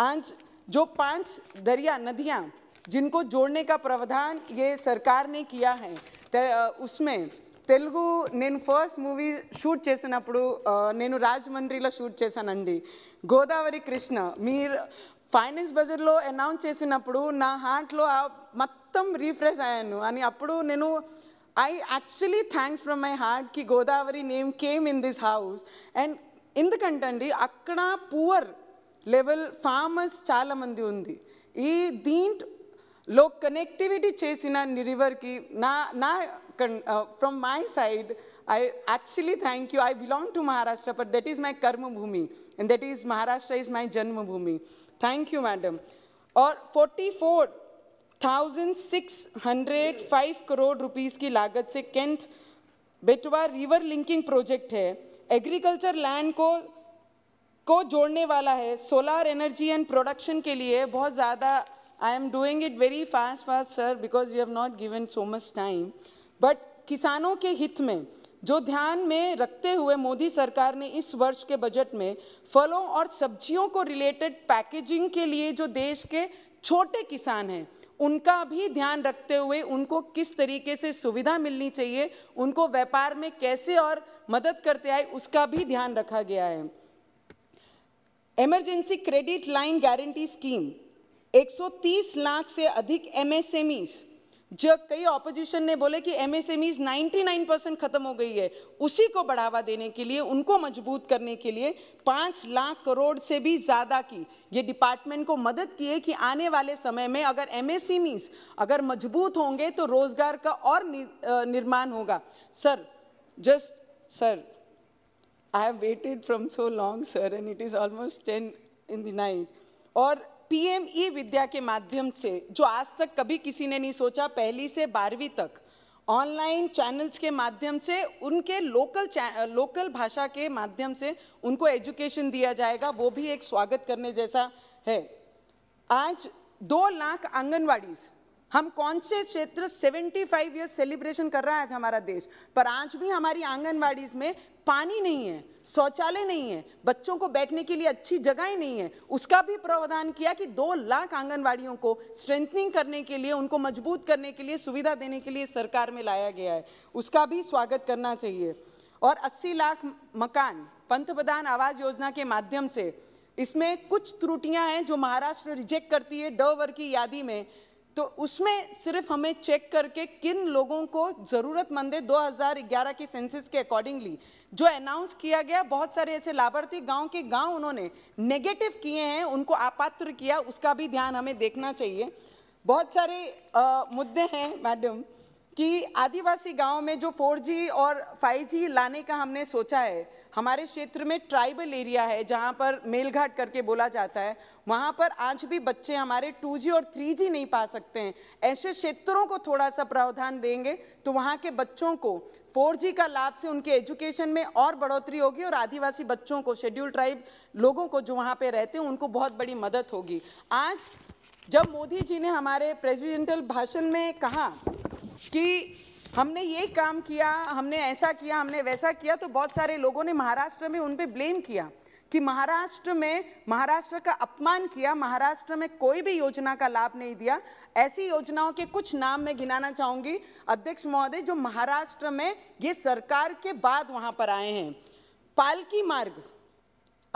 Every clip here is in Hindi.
आज जो पांच दरिया नदियां जिनको जोड़ने का प्रावधान ये सरकार ने किया है ते, उसमें తెలుగు నేను ఫస్ట్ మూవీ షూట్ చేసినప్పుడు నేను రాజమండ్రిలో షూట్ చేశానండి గోదావరి కృష్ణ మీరు ఫైనాన్స్ బజెట్లో అనౌన్స్ చేసినప్పుడు నా హార్ట్లో మొత్తం రీఫ్రెష్ అయ్యాను అని అప్పుడు నేను I actually thanks from my heart కి Godavari name came in this house and ఎందుకంటండి అక్కడ పూవర్ लेवल फेमस चाल मंदी दींट कनेक्टिविटी रिवर की ना ना from my side actually thank you I belong to Maharashtra but that my कर्म भूमि and that is Maharashtra is my भूमि थैंक यू मैडम और forty four thousand six hundred five crore rupees की लागत से Ken Betwa river linking project है एग्रीकल्चर लैंड को को जोड़ने वाला है सोलार एनर्जी एंड प्रोडक्शन के लिए बहुत ज़्यादा I am doing it very fast fast sir because you have not given so much time but किसानों के हित में जो ध्यान में रखते हुए मोदी सरकार ने इस वर्ष के बजट में फलों और सब्जियों को रिलेटेड पैकेजिंग के लिए जो देश के छोटे किसान हैं उनका भी ध्यान रखते हुए उनको किस तरीके से सुविधा मिलनी चाहिए उनको व्यापार में कैसे और मदद करते आए उसका भी ध्यान रखा गया है emergency credit line guarantee scheme 130 lakh से अधिक एमएसएमईज जो कई ऑपोजिशन ने बोले कि एमएसएमईज 99 परसेंट खत्म हो गई है उसी को बढ़ावा देने के लिए उनको मजबूत करने के लिए पाँच लाख करोड़ से भी ज़्यादा की ये डिपार्टमेंट को मदद की है कि आने वाले समय में अगर एमएसएमईज अगर मजबूत होंगे तो रोजगार का और निर्माण होगा sir just sir I have waited from so long, sir, and it is almost 10 in the night. और पीएम ई e विद्या के माध्यम से जो आज तक कभी किसी ने नहीं सोचा पहली से बारहवीं तक ऑनलाइन चैनल्स के माध्यम से उनके लोकल लोकल भाषा के माध्यम से उनको एजुकेशन दिया जाएगा वो भी एक स्वागत करने जैसा है आज दो लाख आंगनवाड़ीज़ हम कौन से क्षेत्र 75 फाइव ईयर सेलिब्रेशन कर रहा है आज हमारा देश पर आज भी हमारी आंगनबाड़ीज में पानी नहीं है शौचालय नहीं है बच्चों को बैठने के लिए अच्छी जगह ही नहीं है उसका भी प्रावधान किया कि दो लाख आंगनवाड़ियों को स्ट्रेंथनिंग करने के लिए उनको मजबूत करने के लिए सुविधा देने के लिए सरकार में लाया गया है उसका भी स्वागत करना चाहिए और 80 लाख मकान पंत प्रधान आवास योजना के माध्यम से इसमें कुछ त्रुटियां हैं जो महाराष्ट्र रिजेक्ट करती है ड वर्ग की यादी में तो उसमें सिर्फ हमें चेक करके किन लोगों को ज़रूरतमंद है 2011 की सेंसिस के अकॉर्डिंगली जो अनाउंस किया गया बहुत सारे ऐसे लाभार्थी गांव के गांव उन्होंने नेगेटिव किए हैं उनको आपात्र किया उसका भी ध्यान हमें देखना चाहिए बहुत सारे आ, मुद्दे हैं मैडम कि आदिवासी गांव में जो 4G और 5G लाने का हमने सोचा है हमारे क्षेत्र में ट्राइबल एरिया है जहां पर मेलघाट करके बोला जाता है वहां पर आज भी बच्चे हमारे 2G और 3G नहीं पा सकते हैं ऐसे क्षेत्रों को थोड़ा सा प्रावधान देंगे तो वहां के बच्चों को 4G का लाभ से उनके एजुकेशन में और बढ़ोतरी होगी और आदिवासी बच्चों को शेड्यूल ट्राइब लोगों को जो वहाँ पर रहते हैं उनको बहुत बड़ी मदद होगी आज जब मोदी जी ने हमारे प्रेजिडेंटल भाषण में कहा कि हमने ये काम किया हमने ऐसा किया हमने वैसा किया तो बहुत सारे लोगों ने महाराष्ट्र में उन पर ब्लेम किया कि महाराष्ट्र में महाराष्ट्र का अपमान किया महाराष्ट्र में कोई भी योजना का लाभ नहीं दिया ऐसी योजनाओं के कुछ नाम मैं गिनाना चाहूँगी अध्यक्ष महोदय जो महाराष्ट्र में ये सरकार के बाद वहाँ पर आए हैं पालकी मार्ग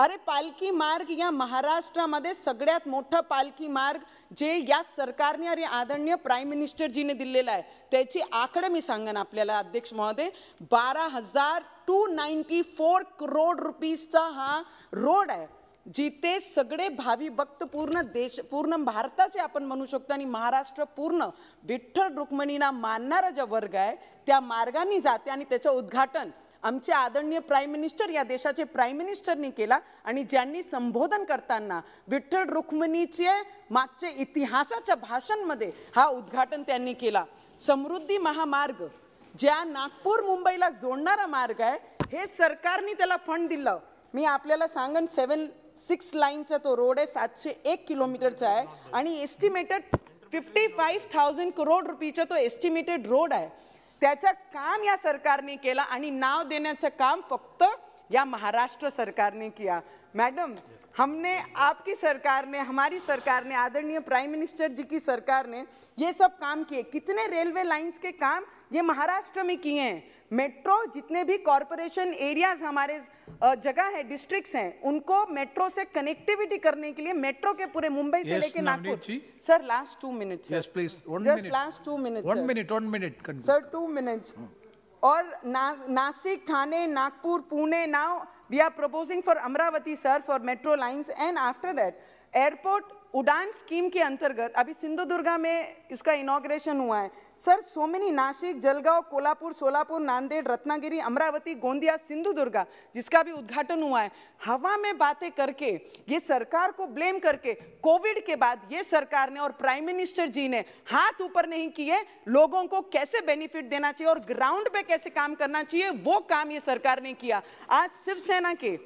अरे पालखी मार्ग या महाराष्ट्रामध्ये सगळ्यात मोठा पालखी मार्ग जे या सरकारने अरे आदरणीय प्राईम मिनिस्टरजीने दिलेला आहे त्याची आकडे मी सांगेन आपल्याला अध्यक्ष महोदय बारा हजार टू नाईन्टी फोर करोड रुपीजचा हा रोड आहे जिथे सगळे भावी भक्त पूर्ण देश पूर्ण भारताचे आपण म्हणू शकतो आणि महाराष्ट्र पूर्ण विठ्ठल रुक्मिणीना मानणारा जो वर्ग आहे त्या मार्गाने जाते आणि त्याचं उद्घाटन आमचे आदरणीय प्राईम मिनिस्टर या देशाचे प्राईम मिनिस्टरनी केला आणि ज्यांनी संबोधन करताना विठ्ठल रुक्मिणीचे मागचे इतिहासाच्या भाषणमध्ये हा उद्घाटन त्यांनी केला समृद्धी महामार्ग ज्या नागपूर मुंबईला जोडणारा मार्ग आहे हे सरकारने त्याला फंड दिलं मी आपल्याला सांगन सेवन सिक्स लाईनचा तो रोड आहे सातशे एक किलोमीटरचा आहे आणि estimated fifty five thousand crore रुपीचा तो एस्टिमेटेड रोड आहे त्याचं काम या सरकारने केलं आणि नाव देण्याचं काम फक्त या महाराष्ट्र सरकार ने किया मैडम हमने आपकी सरकार ने हमारी सरकार ने आदरणीय प्राइम मिनिस्टर जी की सरकार ने ये सब काम किए कितने रेलवे लाइंस के काम ये महाराष्ट्र में किए हैं मेट्रो जितने भी कॉरपोरेशन एरियाज हमारे जगह है डिस्ट्रिक्ट्स हैं उनको मेट्रो से कनेक्टिविटी करने के लिए मेट्रो के पूरे मुंबई से लेके Nagpur sir last two minute just last two minute minute sir two minutes और ना, Nashik Thane Nagpur Pune now we are proposing for Amravati sir for metro lines and after that airport Udan scheme के अंतर्गत अभी सिंधुदुर्गा में इसका इनाग्रेशन हुआ है sir so many Nashik Jalgaon Kolhapur Solapur Nanded Ratnagiri Amravati Gondia Sindhudurg जिसका भी उद्घाटन हुआ है हवा में बातें करके ये सरकार को ब्लेम करके कोविड के बाद ये सरकार ने और प्राइम मिनिस्टर जी ने हाथ ऊपर नहीं किए लोगों को कैसे बेनिफिट देना चाहिए और ग्राउंड पे कैसे काम करना चाहिए वो काम ये सरकार ने किया आज शिवसेना के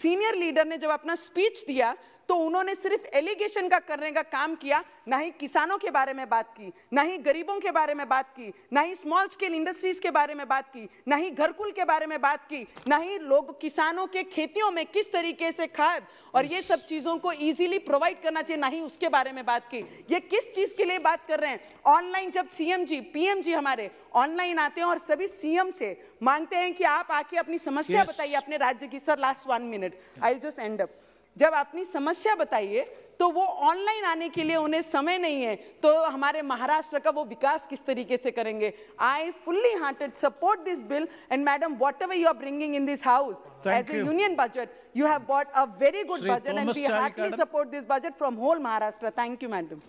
सीनियर लीडर ने जब अपना स्पीच दिया तो उन्होंने सिर्फ एलिगेशन का करने का काम किया ना ही किसानों के बारे में बात की ना ही गरीबों के बारे में बात की ना ही स्मॉल स्केल इंडस्ट्रीज के बारे में बात की ना ही घरकुल के बारे में बात की ना ही लोग किसानों के खेतियों में किस तरीके से खाद और ये सब चीज़ों को इजिली प्रोवाइड करना चाहिए ना ही उसके बारे में बात की ये किस चीज़ के लिए बात कर रहे हैं ऑनलाइन जब सीएम जी पीएम जी हमारे ऑनलाइन आते हैं और सभी सीएम से मांगते हैं कि आप आके अपनी समस्या yes. बताइए अपने राज्य की sir last one minute I just end up जब अपनी समस्या बताइए तो वो ऑनलाइन आने के लिए उन्हें समय नहीं है तो हमारे महाराष्ट्र का वो विकास किस तरीके से करेंगे I fully hearted support this bill and madam what ever you are bringing in this house as a union budget you have bought a very good budget and we heartly support this budget from whole Maharashtra thank you madam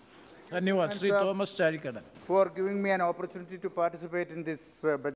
धन्यवाद Shri Thomas Chazhikadan for giving me an opportunity to participate in this